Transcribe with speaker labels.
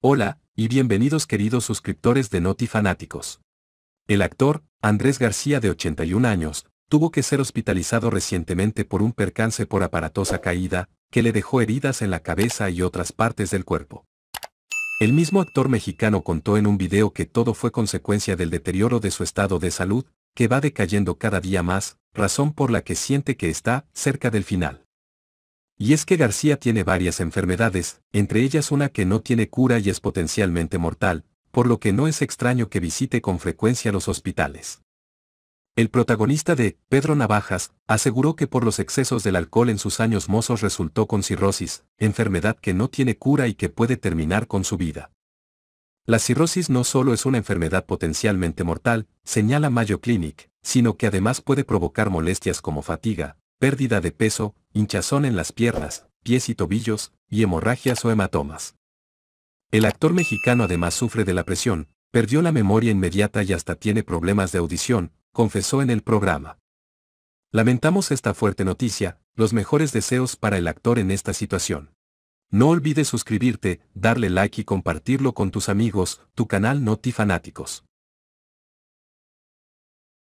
Speaker 1: Hola, y bienvenidos queridos suscriptores de Noti Fanáticos. El actor, Andrés García de 81 años, tuvo que ser hospitalizado recientemente por un percance por aparatosa caída, que le dejó heridas en la cabeza y otras partes del cuerpo. El mismo actor mexicano contó en un video que todo fue consecuencia del deterioro de su estado de salud, que va decayendo cada día más, razón por la que siente que está cerca del final. Y es que García tiene varias enfermedades, entre ellas una que no tiene cura y es potencialmente mortal, por lo que no es extraño que visite con frecuencia los hospitales. El protagonista de Pedro Navajas aseguró que por los excesos del alcohol en sus años mozos resultó con cirrosis, enfermedad que no tiene cura y que puede terminar con su vida. La cirrosis no solo es una enfermedad potencialmente mortal, señala Mayo Clinic, sino que además puede provocar molestias como fatiga, pérdida de peso, hinchazón en las piernas, pies y tobillos, y hemorragias o hematomas. El actor mexicano además sufre de la presión, perdió la memoria inmediata y hasta tiene problemas de audición, confesó en el programa. Lamentamos esta fuerte noticia, los mejores deseos para el actor en esta situación. No olvides suscribirte, darle like y compartirlo con tus amigos, tu canal NotiFanáticos. Fanáticos.